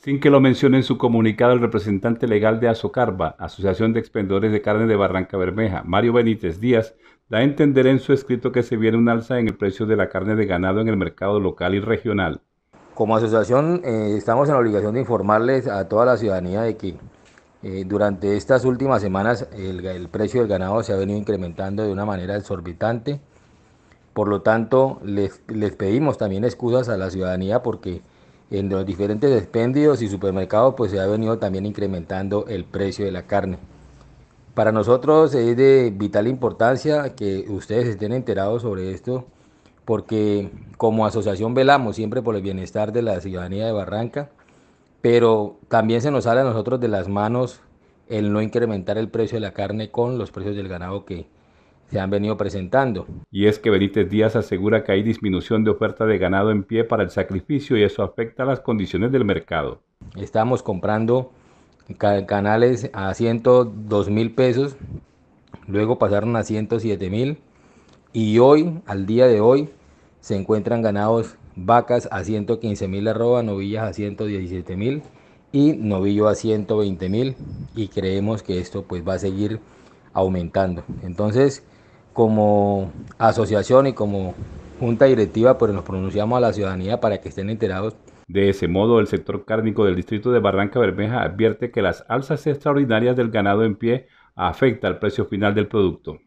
Sin que lo mencione en su comunicado el representante legal de Azocarba, Asociación de Expendedores de Carne de Barranca Bermeja, Mario Benítez Díaz, da a entender en su escrito que se viene un alza en el precio de la carne de ganado en el mercado local y regional. Como asociación eh, estamos en la obligación de informarles a toda la ciudadanía de que eh, durante estas últimas semanas el, precio del ganado se ha venido incrementando de una manera exorbitante. Por lo tanto, les, les pedimos también excusas a la ciudadanía porque en los diferentes expendios y supermercados pues se ha venido también incrementando el precio de la carne. Para nosotros es de vital importancia que ustedes estén enterados sobre esto porque como asociación velamos siempre por el bienestar de la ciudadanía de Barranca, pero también se nos sale a nosotros de las manos el no incrementar el precio de la carne con los precios del ganado que se han venido presentando. Y es que Benítez Díaz asegura que hay disminución de oferta de ganado en pie para el sacrificio y eso afecta las condiciones del mercado. Estamos comprando canales a 102 mil pesos, luego pasaron a 107 mil y hoy, al día de hoy, se encuentran ganados vacas a 115 mil arroba, novillas a 117 mil y novillo a 120 mil y creemos que esto pues va a seguir aumentando. Entonces, como asociación y como junta directiva, pues nos pronunciamos a la ciudadanía para que estén enterados. De ese modo, el sector cárnico del distrito de Barranca Bermeja advierte que las alzas extraordinarias del ganado en pie afecta al precio final del producto.